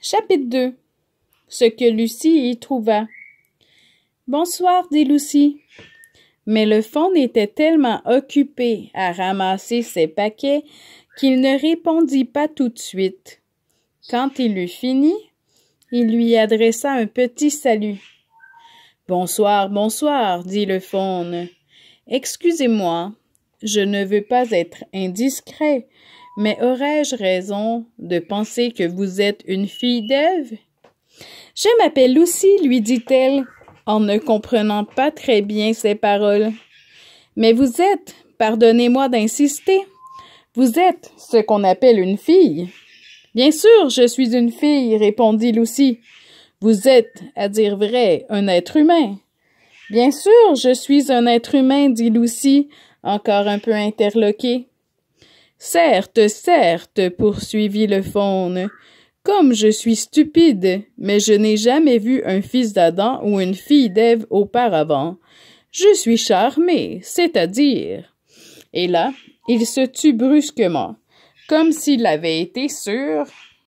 Chapitre 2 Ce que Lucie y trouva. Bonsoir, dit Lucie. Mais le faune était tellement occupé à ramasser ses paquets qu'il ne répondit pas tout de suite. Quand il eut fini, il lui adressa un petit salut. Bonsoir, bonsoir, dit le faune. Excusez-moi, je ne veux pas être indiscret, mais aurais-je raison de penser que vous êtes une fille d'Ève? Je m'appelle Lucie, lui dit-elle, en ne comprenant pas très bien ses paroles. Mais vous êtes, pardonnez-moi d'insister, vous êtes ce qu'on appelle une fille. Bien sûr, je suis une fille, répondit Lucie. Vous êtes, à dire vrai, un être humain. Bien sûr, je suis un être humain, dit Lucie, encore un peu interloquée. Certes, certes, poursuivit le faune. Comme je suis stupide, mais je n'ai jamais vu un fils d'Adam ou une fille d'Ève auparavant. Je suis charmé, c'est-à-dire. Et là, il se tut brusquement, comme s'il avait été sûr